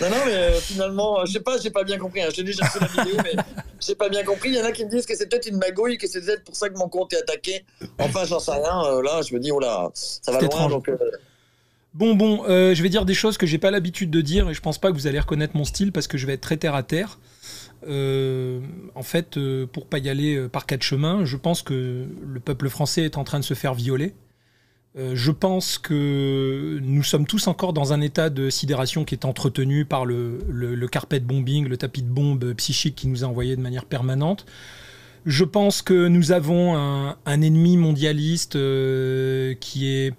Non, non, mais euh, finalement, euh, je sais pas, j'ai pas bien compris. Hein. J'ai déjà fait la vidéo, mais j'ai pas bien compris. Il y en a qui me disent que c'est peut-être une magouille, que c'est peut-être pour ça que mon compte est attaqué. Enfin, j'en sais rien. Euh, là, je me dis, oh ça va loin. Bon, bon, je vais dire des choses que j'ai pas l'habitude de dire et je pense pas que vous allez reconnaître mon style parce que je vais être très terre à terre. en fait, pour pas y aller par quatre chemins, je pense que le peuple français est en train de se faire violer. Euh, je pense que nous sommes tous encore dans un état de sidération qui est entretenu par le, carpet bombing, le tapis de bombe psychique qui nous a envoyés de manière permanente. Je pense que nous avons un, ennemi mondialiste euh, qui est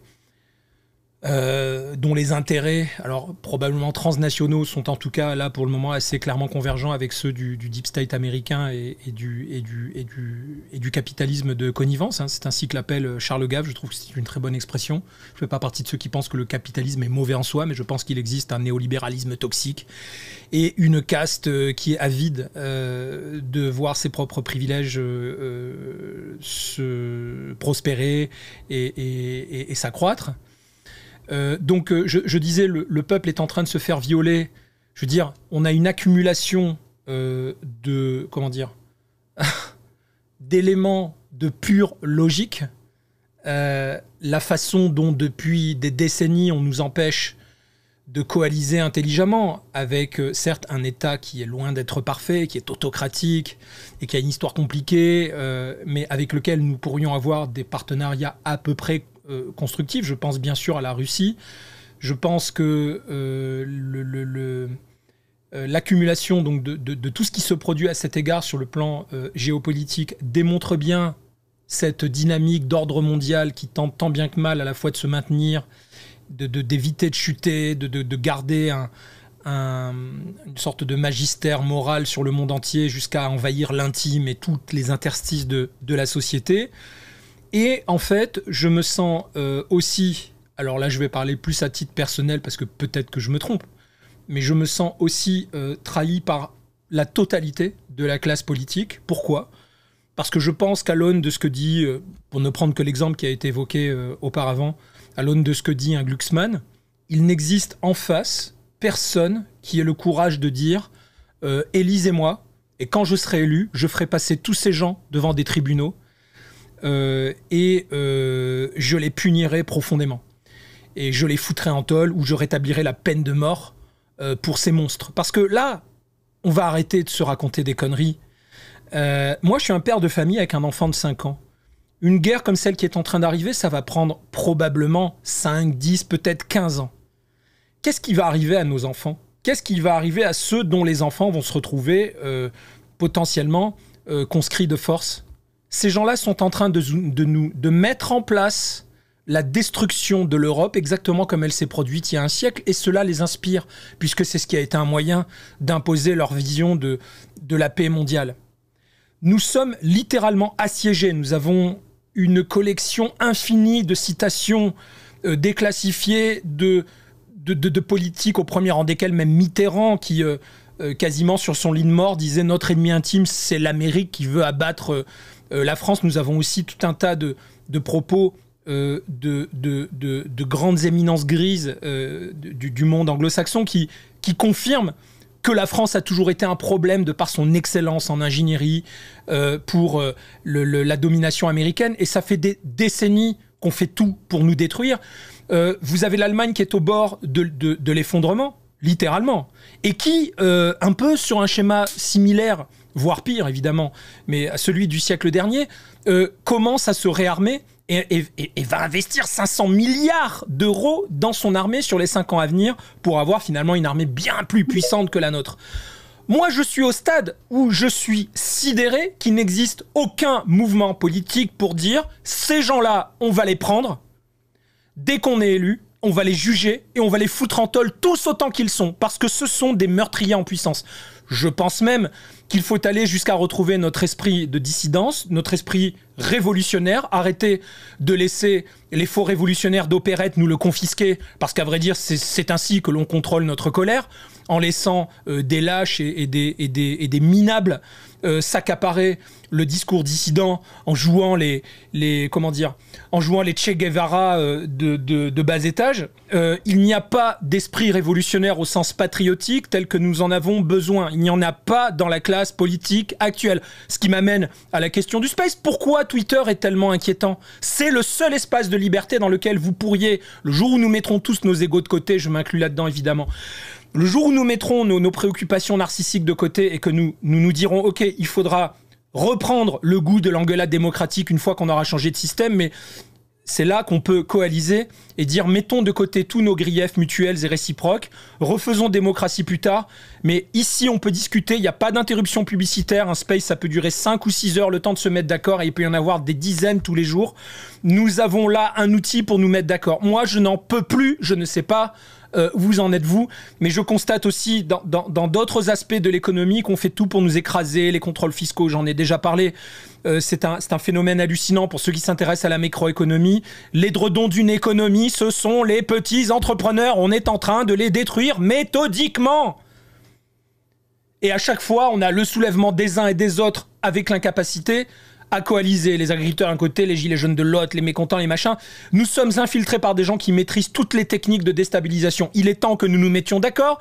euh, dont les intérêts, alors probablement transnationaux, sont en tout cas là pour le moment assez clairement convergents avec ceux du, du deep state américain et, et, du, et, du, et, du, et, du, capitalisme de connivence. Hein. C'est ainsi que l'appelle euh, Charles Gave, je trouve que c'est une très bonne expression. Je ne fais pas partie de ceux qui pensent que le capitalisme est mauvais en soi, mais je pense qu'il existe un néolibéralisme toxique et une caste euh, qui est avide euh, de voir ses propres privilèges euh, se prospérer et, et s'accroître. Euh, donc, euh, je, disais, le, peuple est en train de se faire violer. Je veux dire, on a une accumulation euh, de. Comment dire D'éléments de pure logique. la façon dont, depuis des décennies, on nous empêche de coaliser intelligemment avec, certes, un État qui est loin d'être parfait, qui est autocratique et qui a une histoire compliquée, mais avec lequel nous pourrions avoir des partenariats à peu près euh, constructive. Je pense bien sûr à la Russie. Je pense que euh, euh, l'accumulation donc de, tout ce qui se produit à cet égard sur le plan géopolitique démontre bien cette dynamique d'ordre mondial qui tente tant bien que mal à la fois de se maintenir, d'éviter de, chuter, de, garder une sorte de magistère moral sur le monde entier jusqu'à envahir l'intime et toutes les interstices de, la société. Et en fait, je me sens euh, aussi, alors là je vais parler plus à titre personnel parce que peut-être que je me trompe, mais je me sens aussi euh, trahi par la totalité de la classe politique. Pourquoi Parce que je pense qu'à l'aune de ce que dit, euh, pour ne prendre que l'exemple qui a été évoqué auparavant, à l'aune de ce que dit un Glucksmann, il n'existe en face personne qui ait le courage de dire élisez-moi, et quand je serai élu, je ferai passer tous ces gens devant des tribunaux euh, et euh, je les punirai profondément. Et je les foutrai en tôle ou je rétablirai la peine de mort euh, pour ces monstres. Parce que là, on va arrêter de se raconter des conneries. moi, je suis un père de famille avec un enfant de 5 ans. Une guerre comme celle qui est en train d'arriver, ça va prendre probablement 5, 10, peut-être 15 ans. Qu'est-ce qui va arriver à nos enfants Qu'est-ce qui va arriver à ceux dont les enfants vont se retrouver potentiellement conscrits de force ces gens-là sont en train de, nous de mettre en place la destruction de l'Europe exactement comme elle s'est produite il y a un siècle, et cela les inspire, puisque c'est ce qui a été un moyen d'imposer leur vision de, de la paix mondiale. Nous sommes littéralement assiégés, nous avons une collection infinie de citations euh, déclassifiées de de, politiques, au premier rang desquelles même Mitterrand, qui euh, euh, quasiment sur son lit de mort disait notre ennemi intime, c'est l'Amérique qui veut abattre euh, la France, nous avons aussi tout un tas de, propos euh, de, grandes éminences grises euh, du, monde anglo-saxon qui, qui confirment que la France a toujours été un problème de par son excellence en ingénierie pour la domination américaine. Et ça fait des décennies qu'on fait tout pour nous détruire. vous avez l'Allemagne qui est au bord de, l'effondrement, littéralement, et qui, un peu sur un schéma similaire voire pire évidemment, mais celui du siècle dernier, euh, commence à se réarmer et, va investir 500 milliards d'euros dans son armée sur les 5 ans à venir pour avoir finalement une armée bien plus puissante que la nôtre. Moi, je suis au stade où je suis sidéré qu'il n'existe aucun mouvement politique pour dire ces gens-là, on va les prendre. Dès qu'on est élu, on va les juger et on va les foutre en tol tous autant qu'ils sont, parce que ce sont des meurtriers en puissance. Je pense même qu'il faut aller jusqu'à retrouver notre esprit de dissidence, notre esprit révolutionnaire, arrêter de laisser les faux révolutionnaires d'opérette nous le confisquer, parce qu'à vrai dire, c'est ainsi que l'on contrôle notre colère, en laissant euh, des lâches et, des, des, minables euh, s'accaparer le discours dissident en jouant les, les, comment dire, en jouant les Che Guevara euh, de, de, bas étage. il n'y a pas d'esprit révolutionnaire au sens patriotique tel que nous en avons besoin. Il n'y en a pas dans la classe politique actuelle. Ce qui m'amène à la question du space. Pourquoi Twitter est tellement inquiétant C'est le seul espace de liberté dans lequel vous pourriez, le jour où nous mettrons tous nos égaux de côté, je m'inclus là-dedans évidemment, le jour où nous mettrons nos, préoccupations narcissiques de côté et que nous nous, nous dirons, OK, il faudra reprendre le goût de l'engueulade démocratique une fois qu'on aura changé de système, mais c'est là qu'on peut coaliser et dire mettons de côté tous nos griefs mutuels et réciproques, refaisons démocratie plus tard, mais ici on peut discuter, il n'y a pas d'interruption publicitaire, un space ça peut durer 5 ou 6 heures le temps de se mettre d'accord et il peut y en avoir des dizaines tous les jours. Nous avons là un outil pour nous mettre d'accord. Moi je n'en peux plus, je ne sais pas euh, vous en êtes vous. Mais je constate aussi dans d'autres aspects de l'économie qu'on fait tout pour nous écraser, les contrôles fiscaux, j'en ai déjà parlé. Euh, c'est un, phénomène hallucinant pour ceux qui s'intéressent à la microéconomie. dredons d'une économie, ce sont les petits entrepreneurs. On est en train de les détruire méthodiquement. Et à chaque fois, on a le soulèvement des uns et des autres avec l'incapacité à coaliser les agriculteurs d'un côté, les gilets jaunes de l'autre, les mécontents, les machins. Nous sommes infiltrés par des gens qui maîtrisent toutes les techniques de déstabilisation. Il est temps que nous nous mettions d'accord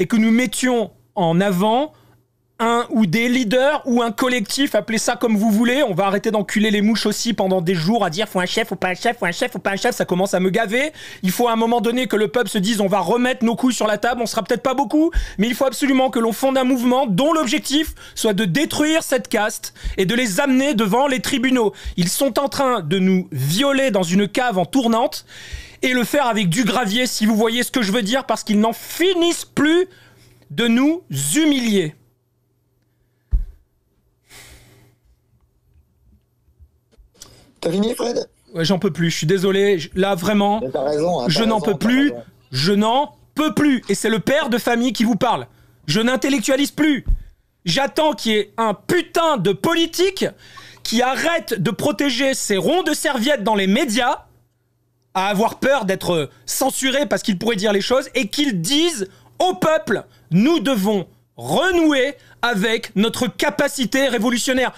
et que nous mettions en avant un ou des leaders ou un collectif, appelez ça comme vous voulez. On va arrêter d'enculer les mouches aussi pendant des jours à dire faut un chef, faut pas un chef, faut un chef, faut pas un chef. Ça commence à me gaver. Il faut à un moment donné que le peuple se dise on va remettre nos couilles sur la table. On sera peut-être pas beaucoup, mais il faut absolument que l'on fonde un mouvement dont l'objectif soit de détruire cette caste et de les amener devant les tribunaux. Ils sont en train de nous violer dans une cave en tournante et le faire avec du gravier, si vous voyez ce que je veux dire, parce qu'ils n'en finissent plus de nous humilier. T'as fini, Fred Ouais, j'en peux plus. Je suis désolé. Là, vraiment, hein, je n'en peux plus. Je n'en peux plus. Et c'est le père de famille qui vous parle. Je n'intellectualise plus. J'attends qu'il y ait un putain de politique qui arrête de protéger ses ronds de serviettes dans les médias à avoir peur d'être censuré parce qu'il pourrait dire les choses et qu'il dise au peuple nous devons renouer avec notre capacité révolutionnaire.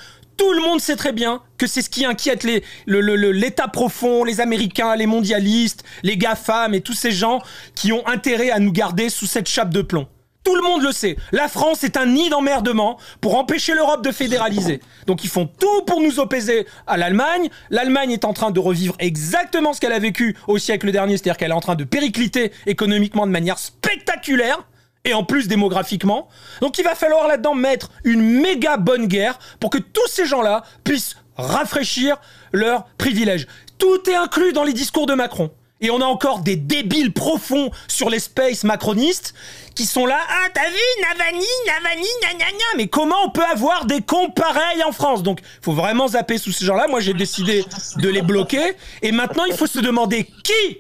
Tout le monde sait très bien que c'est ce qui inquiète l'État profond, les Américains, les mondialistes, les GAFAM et tous ces gens qui ont intérêt à nous garder sous cette chape de plomb. Tout le monde le sait. La France est un nid d'emmerdement pour empêcher l'Europe de fédéraliser. Donc ils font tout pour nous opposer à l'Allemagne. L'Allemagne est en train de revivre exactement ce qu'elle a vécu au siècle dernier, c'est-à-dire qu'elle est en train de péricliter économiquement de manière spectaculaire et en plus démographiquement. Donc il va falloir là-dedans mettre une méga bonne guerre pour que tous ces gens-là puissent rafraîchir leurs privilèges. Tout est inclus dans les discours de Macron. Et on a encore des débiles profonds sur les space macronistes qui sont là. Ah, t'as vu, Navani, Navani, nanana. Mais comment on peut avoir des cons pareils en France Donc, faut vraiment zapper sous ces gens-là. Moi, j'ai décidé de les bloquer. Et maintenant, il faut se demander qui,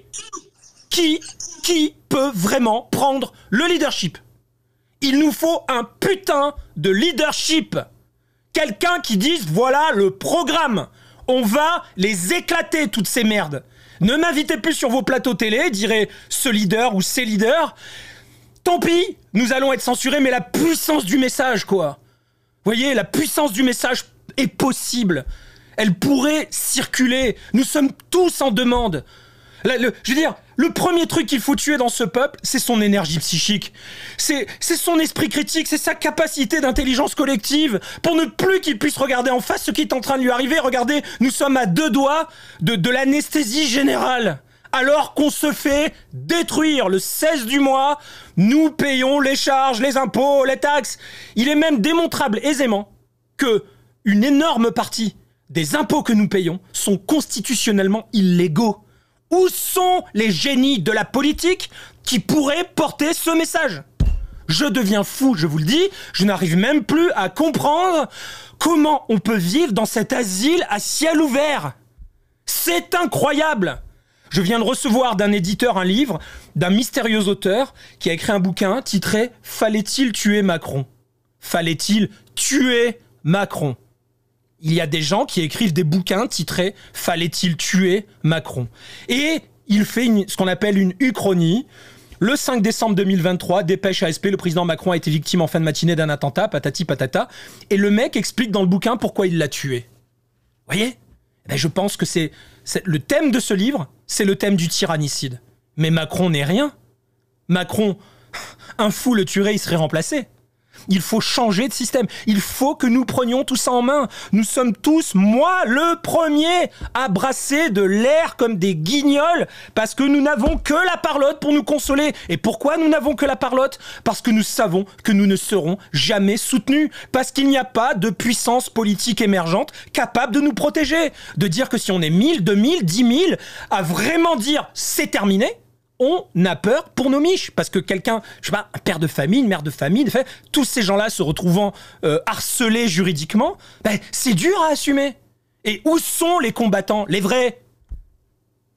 qui qui peut vraiment prendre le leadership Il nous faut un putain de leadership. Quelqu'un qui dise voilà le programme. On va les éclater toutes ces merdes. Ne m'invitez plus sur vos plateaux télé, dirait ce leader ou ces leaders. Tant pis, nous allons être censurés, mais la puissance du message, quoi. Vous voyez, la puissance du message est possible. Elle pourrait circuler. Nous sommes tous en demande. je veux dire, le premier truc qu'il faut tuer dans ce peuple, c'est son énergie psychique. C'est son esprit critique, c'est sa capacité d'intelligence collective pour ne plus qu'il puisse regarder en face ce qui est en train de lui arriver. Regardez, nous sommes à deux doigts de, de l'anesthésie générale. Alors qu'on se fait détruire le 16 du mois, nous payons les charges, les impôts, les taxes. Il est même démontrable aisément que une énorme partie des impôts que nous payons sont constitutionnellement illégaux. Où sont les génies de la politique qui pourraient porter ce message Je deviens fou, je vous le dis, je n'arrive même plus à comprendre comment on peut vivre dans cet asile à ciel ouvert. C'est incroyable je viens de recevoir d'un éditeur un livre d'un mystérieux auteur qui a écrit un bouquin titré Fallait-il tuer Macron Fallait-il tuer Macron il y a des gens qui écrivent des bouquins titrés Fallait-il tuer Macron Et il fait ce qu'on appelle une uchronie. Le 5 décembre 2023, dépêche ASP, le président Macron a été victime en fin de matinée d'un attentat, patati patata. Et le mec explique dans le bouquin pourquoi il l'a tué. Voyez eh ben, Je pense que c'est le thème de ce livre, c'est le thème du tyrannicide. Mais Macron n'est rien. Macron, un fou le tuerait, il serait remplacé. Il faut changer de système. Il faut que nous prenions tout ça en main. Nous sommes tous, moi le premier, à brasser de l'air comme des guignols parce que nous n'avons que la parlotte pour nous consoler. Et pourquoi nous n'avons que la parlotte Parce que nous savons que nous ne serons jamais soutenus. Parce qu'il n'y a pas de puissance politique émergente capable de nous protéger. De dire que si on est 1000, 2000, dix mille, à vraiment dire c'est terminé, on a peur pour nos miches. Parce que quelqu'un, je sais pas, un père de famille, une mère de famille, de fait, tous ces gens-là se retrouvant euh, harcelés juridiquement, ben, c'est dur à assumer. Et où sont les combattants, les vrais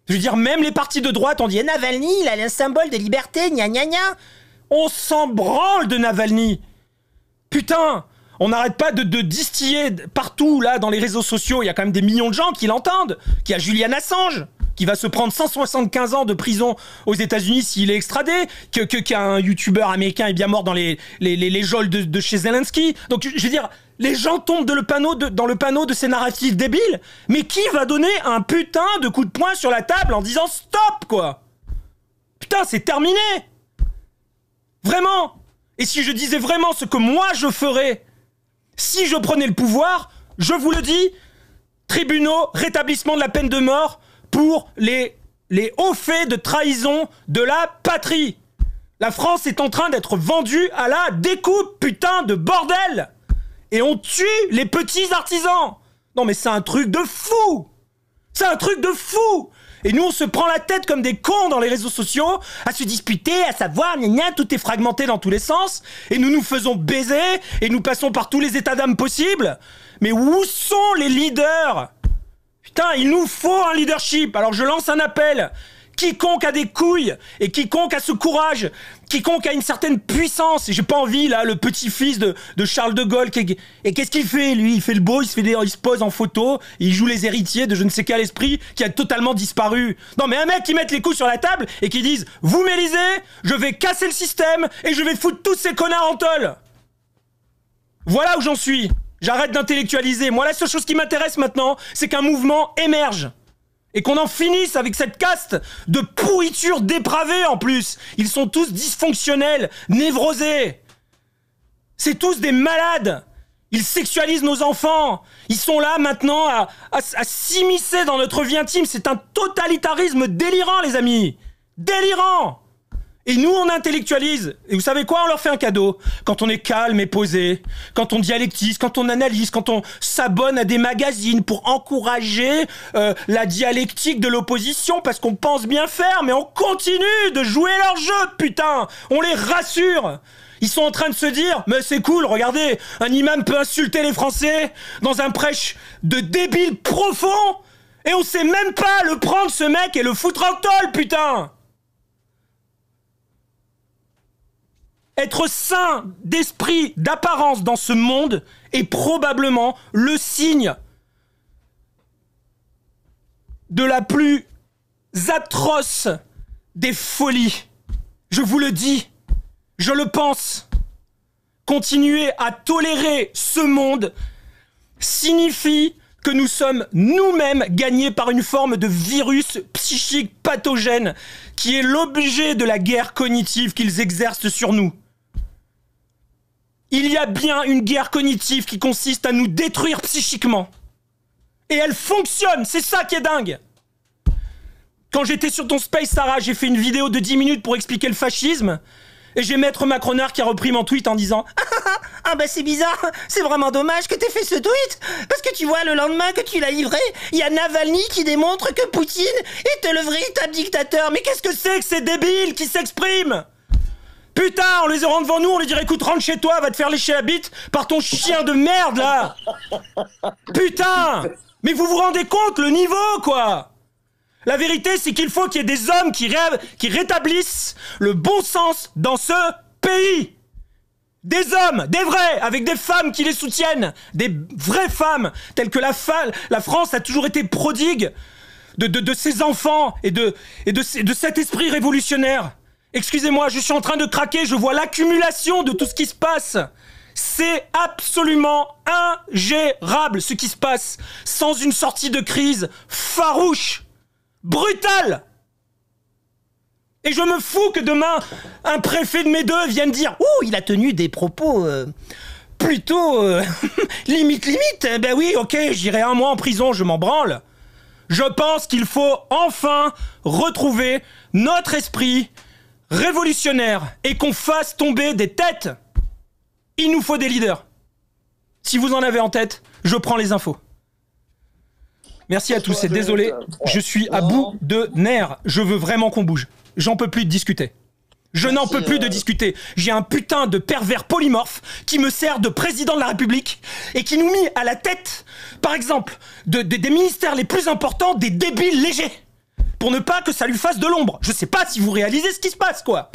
Je veux dire, même les partis de droite on dit eh, Navalny, il a un symbole de liberté, gna gna gna. On s'en branle de Navalny. Putain, on n'arrête pas de, distiller partout, là, dans les réseaux sociaux. Il y a quand même des millions de gens qui l'entendent, qui a Julian Assange qui va se prendre 175 ans de prison aux États-Unis s'il est extradé, que qu'un youtubeur américain est bien mort dans les les, geôles de, de, chez Zelensky. Donc je, veux dire, les gens tombent de le panneau de, dans le panneau de ces narratifs débiles. Mais qui va donner un putain de coup de poing sur la table en disant stop quoi Putain, c'est terminé. Vraiment. Et si je disais vraiment ce que moi je ferais, si je prenais le pouvoir, je vous le dis, tribunaux, rétablissement de la peine de mort, pour les, les hauts faits de trahison de la patrie. La France est en train d'être vendue à la découpe, putain de bordel Et on tue les petits artisans Non mais c'est un truc de fou C'est un truc de fou et nous, on se prend la tête comme des cons dans les réseaux sociaux, à se disputer, à savoir, gna gna, tout est fragmenté dans tous les sens, et nous nous faisons baiser, et nous passons par tous les états d'âme possibles. Mais où sont les leaders Putain, il nous faut un leadership. Alors je lance un appel. Quiconque a des couilles et quiconque a ce courage, quiconque a une certaine puissance. J'ai pas envie là, le petit-fils de, Charles de Gaulle. et qu'est-ce qu'il fait lui Il fait le beau, il se, fait il pose en photo, il joue les héritiers de je ne sais quel esprit qui a totalement disparu. Non mais un mec qui met les coups sur la table et qui dise vous m'élisez, je vais casser le système et je vais foutre tous ces connards en tol. Voilà où j'en suis. J'arrête d'intellectualiser. Moi, la seule chose qui m'intéresse maintenant, c'est qu'un mouvement émerge. Et qu'on en finisse avec cette caste de pourriture dépravée en plus. Ils sont tous dysfonctionnels, névrosés. C'est tous des malades. Ils sexualisent nos enfants. Ils sont là maintenant à, à s'immiscer dans notre vie intime. C'est un totalitarisme délirant, les amis. Délirant. Et nous, on intellectualise. Et vous savez quoi On leur fait un cadeau. Quand on est calme et posé, quand on dialectise, quand on analyse, quand on s'abonne à des magazines pour encourager euh, la dialectique de l'opposition, parce qu'on pense bien faire, mais on continue de jouer leur jeu, putain On les rassure ils sont en train de se dire, mais c'est cool, regardez, un imam peut insulter les Français dans un prêche de débile profond, et on sait même pas le prendre ce mec et le foutre en tol, putain Être sain d'esprit, d'apparence dans ce monde est probablement le signe de la plus atroce des folies. Je vous le dis, je le pense. Continuer à tolérer ce monde signifie que nous sommes nous-mêmes gagnés par une forme de virus psychique pathogène qui est l'objet de la guerre cognitive qu'ils exercent sur nous. Il y a bien une guerre cognitive qui consiste à nous détruire psychiquement. Et elle fonctionne, c'est ça qui est dingue. Quand j'étais sur ton space, Sarah, j'ai fait une vidéo de 10 minutes pour expliquer le fascisme. Et j'ai Maître Macronard qui a repris mon tweet en disant ah, ah, ah, ah bah c'est bizarre, c'est vraiment dommage que t'aies fait ce tweet Parce que tu vois, le lendemain que tu l'as livré, il y a Navalny qui démontre que Poutine est le vrai dictateur. Mais qu'est-ce que c'est que ces débiles qui s'expriment Putain, on les rendus devant nous, on les dit « écoute, rentre chez toi, va te faire lécher la bite par ton chien de merde là Putain Mais vous vous rendez compte le niveau quoi La vérité, c'est qu'il faut qu'il y ait des hommes qui rêvent, qui rétablissent le bon sens dans ce pays des hommes, des vrais, avec des femmes qui les soutiennent, des vraies femmes, telles que la, la France a toujours été prodigue de, ses enfants et de, et de, de cet esprit révolutionnaire. Excusez-moi, je suis en train de craquer, je vois l'accumulation de tout ce qui se passe. C'est absolument ingérable ce qui se passe sans une sortie de crise farouche, brutale. Et je me fous que demain, un préfet de mes deux vienne dire Oh, il a tenu des propos euh, plutôt euh, limite, limite. Eh ben oui, ok, j'irai un mois en prison, je m'en branle. Je pense qu'il faut enfin retrouver notre esprit révolutionnaire et qu'on fasse tomber des têtes, il nous faut des leaders. Si vous en avez en tête, je prends les infos. Merci à tous et désolé, je suis à bout de nerfs. Je veux vraiment qu'on bouge. J'en peux plus de discuter. Je n'en peux plus de euh, discuter. J'ai un putain de pervers polymorphe qui me sert de président de la République et qui nous met à la tête, par exemple, des ministères les plus importants des débiles légers pour ne pas que ça lui fasse de l'ombre. Je sais pas si vous réalisez ce qui se passe, quoi.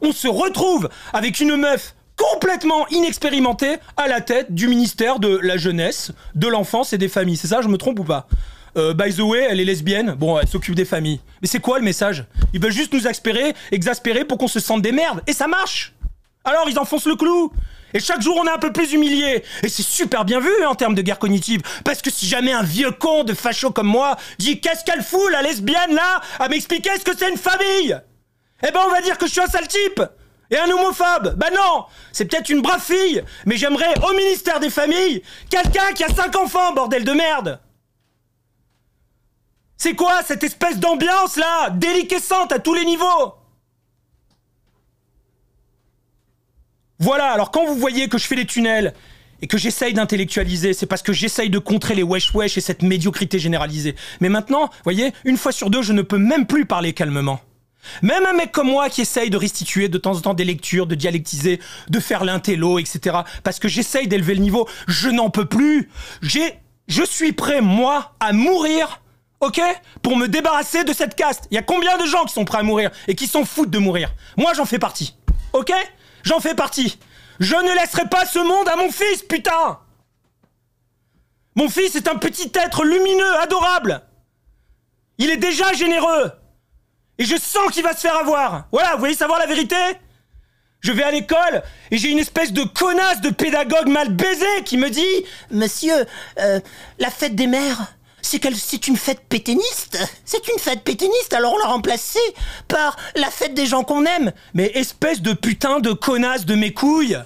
On se retrouve avec une meuf complètement inexpérimentée à la tête du ministère de la jeunesse, de l'enfance et des familles. C'est ça, je me trompe ou pas euh, by the way, elle est lesbienne. Bon, elle s'occupe des familles. Mais c'est quoi le message Ils veulent juste nous exaspérer, exaspérer pour qu'on se sente des merdes. Et ça marche Alors, ils enfoncent le clou et chaque jour, on est un peu plus humilié. Et c'est super bien vu hein, en termes de guerre cognitive. Parce que si jamais un vieux con de facho comme moi dit Qu'est-ce qu'elle fout, la lesbienne là, à m'expliquer ce que c'est une famille Eh ben, on va dire que je suis un sale type et un homophobe Bah non C'est peut-être une brave fille, mais j'aimerais au ministère des Familles quelqu'un qui a cinq enfants, bordel de merde C'est quoi cette espèce d'ambiance là Déliquescente à tous les niveaux Voilà, alors quand vous voyez que je fais les tunnels et que j'essaye d'intellectualiser, c'est parce que j'essaye de contrer les wesh wesh et cette médiocrité généralisée. Mais maintenant, voyez, une fois sur deux, je ne peux même plus parler calmement. Même un mec comme moi qui essaye de restituer de temps en temps des lectures, de dialectiser, de faire l'intello, etc. Parce que j'essaye d'élever le niveau, je n'en peux plus. J'ai, je suis prêt, moi, à mourir, ok Pour me débarrasser de cette caste. Il y a combien de gens qui sont prêts à mourir et qui sont foutent de mourir Moi, j'en fais partie, ok J'en fais partie. Je ne laisserai pas ce monde à mon fils, putain Mon fils est un petit être lumineux, adorable. Il est déjà généreux. Et je sens qu'il va se faire avoir. Voilà, vous voyez savoir la vérité je vais à l'école et j'ai une espèce de connasse de pédagogue mal baisé qui me dit Monsieur, euh, la fête des mères, c'est une fête péténiste. C'est une fête pétainiste. alors on l'a remplacée par la fête des gens qu'on aime. Mais espèce de putain de connasse de mes couilles.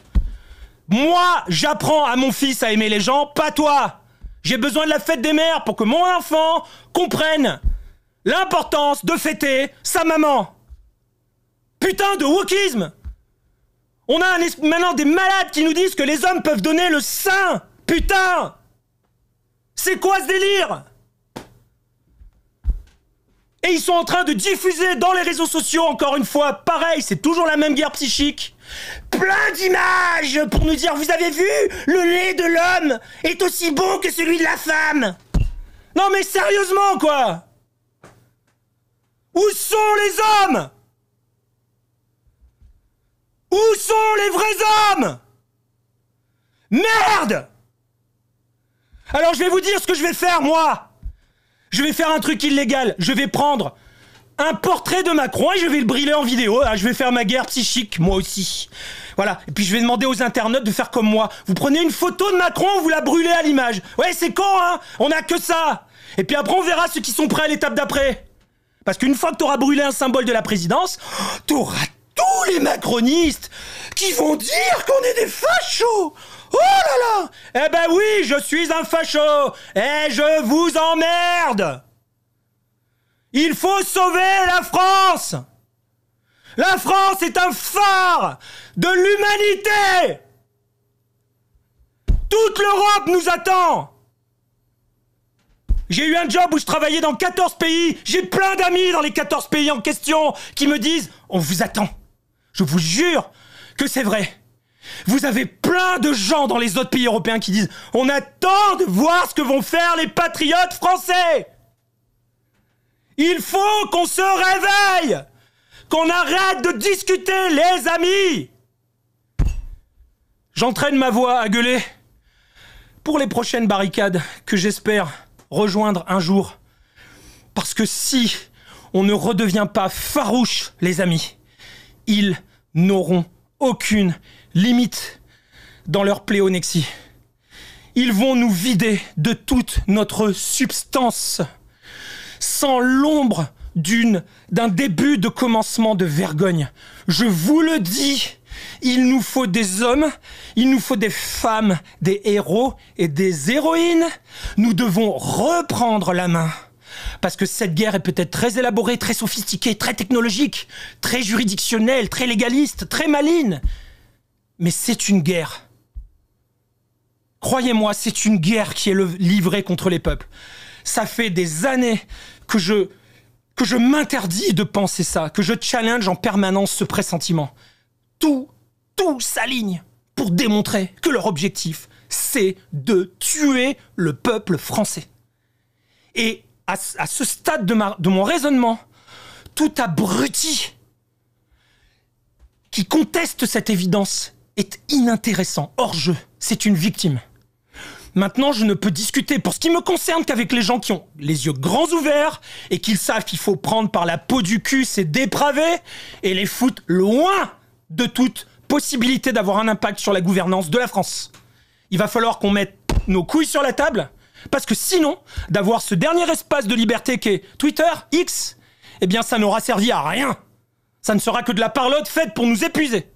Moi, j'apprends à mon fils à aimer les gens, pas toi. J'ai besoin de la fête des mères pour que mon enfant comprenne l'importance de fêter sa maman. Putain de wokisme On a maintenant des malades qui nous disent que les hommes peuvent donner le sein Putain C'est quoi ce délire et ils sont en train de diffuser dans les réseaux sociaux, encore une fois, pareil, c'est toujours la même guerre psychique. Plein d'images pour nous dire, vous avez vu, le lait de l'homme est aussi bon que celui de la femme. Non mais sérieusement quoi Où sont les hommes Où sont les vrais hommes Merde Alors je vais vous dire ce que je vais faire moi je vais faire un truc illégal. Je vais prendre un portrait de Macron et je vais le brûler en vidéo. Ah, je vais faire ma guerre psychique, moi aussi. Voilà. Et puis je vais demander aux internautes de faire comme moi. Vous prenez une photo de Macron, vous la brûlez à l'image. Ouais, c'est con, hein On a que ça. Et puis après, on verra ceux qui sont prêts à l'étape d'après. Parce qu'une fois que t'auras brûlé un symbole de la présidence, oh, t'auras tous les macronistes qui vont dire qu'on est des fachos Oh là là Eh ben oui, je suis un facho Et eh, je vous emmerde Il faut sauver la France La France est un phare de l'humanité Toute l'Europe nous attend j'ai eu un job où je travaillais dans 14 pays. J'ai plein d'amis dans les 14 pays en question qui me disent On vous attend. Je vous jure, que c'est vrai. Vous avez plein de gens dans les autres pays européens qui disent On attend de voir ce que vont faire les patriotes français Il faut qu'on se réveille Qu'on arrête de discuter, les amis J'entraîne ma voix à gueuler pour les prochaines barricades que j'espère rejoindre un jour. Parce que si on ne redevient pas farouche, les amis, ils n'auront aucune limite dans leur pléonexie. Ils vont nous vider de toute notre substance, sans l'ombre d'une d'un début de commencement de vergogne. Je vous le dis, il nous faut des hommes, il nous faut des femmes, des héros et des héroïnes. Nous devons reprendre la main parce que cette guerre est peut-être très élaborée, très sophistiquée, très technologique, très juridictionnelle, très légaliste, très maligne. Mais c'est une guerre. Croyez-moi, c'est une guerre qui est livrée contre les peuples. Ça fait des années que je, que je m'interdis de penser ça, que je challenge en permanence ce pressentiment. Tout, tout s'aligne pour démontrer que leur objectif, c'est de tuer le peuple français. Et à, ce stade de, de mon raisonnement, tout abruti qui conteste cette évidence est inintéressant, hors jeu. C'est une victime. Maintenant, je ne peux discuter pour ce qui me concerne qu'avec les gens qui ont les yeux grands ouverts et qu'ils savent qu'il faut prendre par la peau du cul ces dépravés et les foutre loin de toute possibilité d'avoir un impact sur la gouvernance de la France. Il va falloir qu'on mette nos couilles sur la table parce que sinon, d'avoir ce dernier espace de liberté qu'est Twitter, X, eh bien ça n'aura servi à rien. Ça ne sera que de la parlotte faite pour nous épuiser.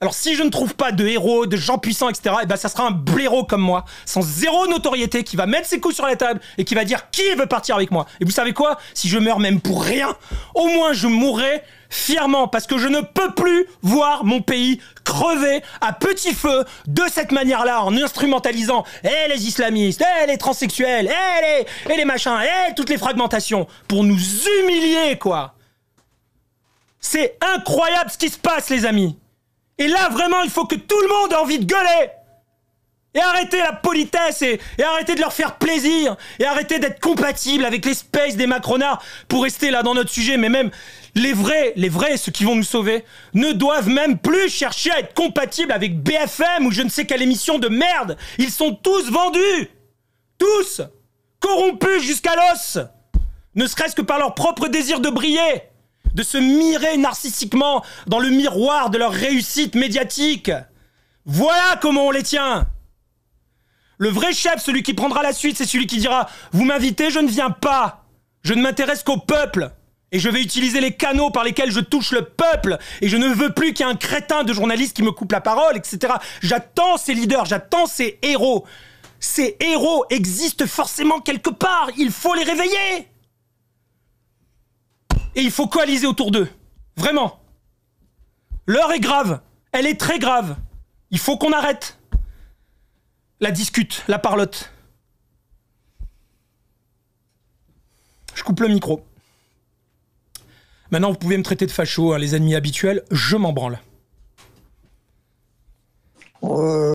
Alors si je ne trouve pas de héros, de gens puissants, etc., eh bien ça sera un blaireau comme moi, sans zéro notoriété, qui va mettre ses coups sur la table et qui va dire qui veut partir avec moi. Et vous savez quoi Si je meurs même pour rien, au moins je mourrai fièrement parce que je ne peux plus voir mon pays crever à petit feu de cette manière-là en instrumentalisant eh, les islamistes, elle eh, les transsexuels, eh, les, et les machins, toutes les fragmentations pour nous humilier, quoi. C'est incroyable ce qui se passe, les amis. Et là, vraiment, il faut que tout le monde ait envie de gueuler. Et arrêter la politesse et, arrêter de leur faire plaisir. Et arrêter d'être compatible avec l'espèce des macronards pour rester là dans notre sujet. Mais même, les vrais, les vrais, ceux qui vont nous sauver, ne doivent même plus chercher à être compatibles avec BFM ou je ne sais quelle émission de merde. Ils sont tous vendus. Tous. Corrompus jusqu'à l'os. Ne serait-ce que par leur propre désir de briller. De se mirer narcissiquement dans le miroir de leur réussite médiatique. Voilà comment on les tient. Le vrai chef, celui qui prendra la suite, c'est celui qui dira ⁇ Vous m'invitez, je ne viens pas. Je ne m'intéresse qu'au peuple. ⁇ et je vais utiliser les canaux par lesquels je touche le peuple. Et je ne veux plus qu'il y ait un crétin de journaliste qui me coupe la parole, etc. J'attends ces leaders, j'attends ces héros. Ces héros existent forcément quelque part. Il faut les réveiller. Et il faut coaliser autour d'eux. Vraiment. L'heure est grave. Elle est très grave. Il faut qu'on arrête. La discute, la parlotte. Je coupe le micro. Maintenant, vous pouvez me traiter de facho, hein, les ennemis habituels, je m'en branle. Euh,